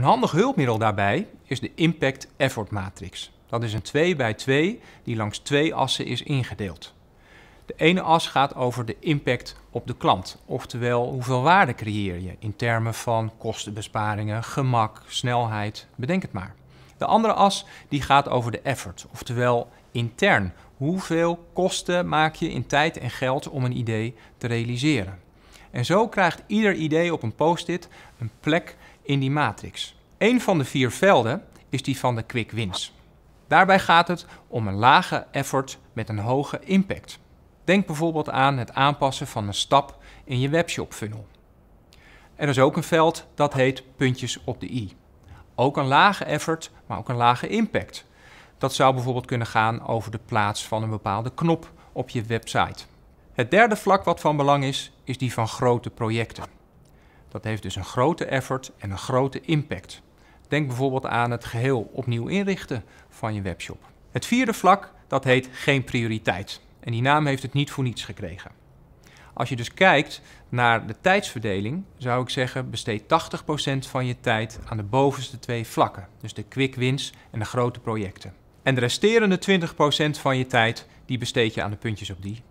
Een handig hulpmiddel daarbij is de Impact Effort Matrix. Dat is een 2 bij 2 die langs twee assen is ingedeeld. De ene as gaat over de impact op de klant, oftewel hoeveel waarde creëer je in termen van kostenbesparingen, gemak, snelheid, bedenk het maar. De andere as die gaat over de effort, oftewel intern. Hoeveel kosten maak je in tijd en geld om een idee te realiseren? En zo krijgt ieder idee op een post-it een plek in die matrix. Een van de vier velden is die van de quick wins. Daarbij gaat het om een lage effort met een hoge impact. Denk bijvoorbeeld aan het aanpassen van een stap in je webshop funnel. Er is ook een veld dat heet puntjes op de i. Ook een lage effort, maar ook een lage impact. Dat zou bijvoorbeeld kunnen gaan over de plaats van een bepaalde knop op je website. Het derde vlak wat van belang is, is die van grote projecten. Dat heeft dus een grote effort en een grote impact. Denk bijvoorbeeld aan het geheel opnieuw inrichten van je webshop. Het vierde vlak, dat heet geen prioriteit. En die naam heeft het niet voor niets gekregen. Als je dus kijkt naar de tijdsverdeling, zou ik zeggen besteed 80% van je tijd aan de bovenste twee vlakken. Dus de quick wins en de grote projecten. En de resterende 20% van je tijd, die besteed je aan de puntjes op die.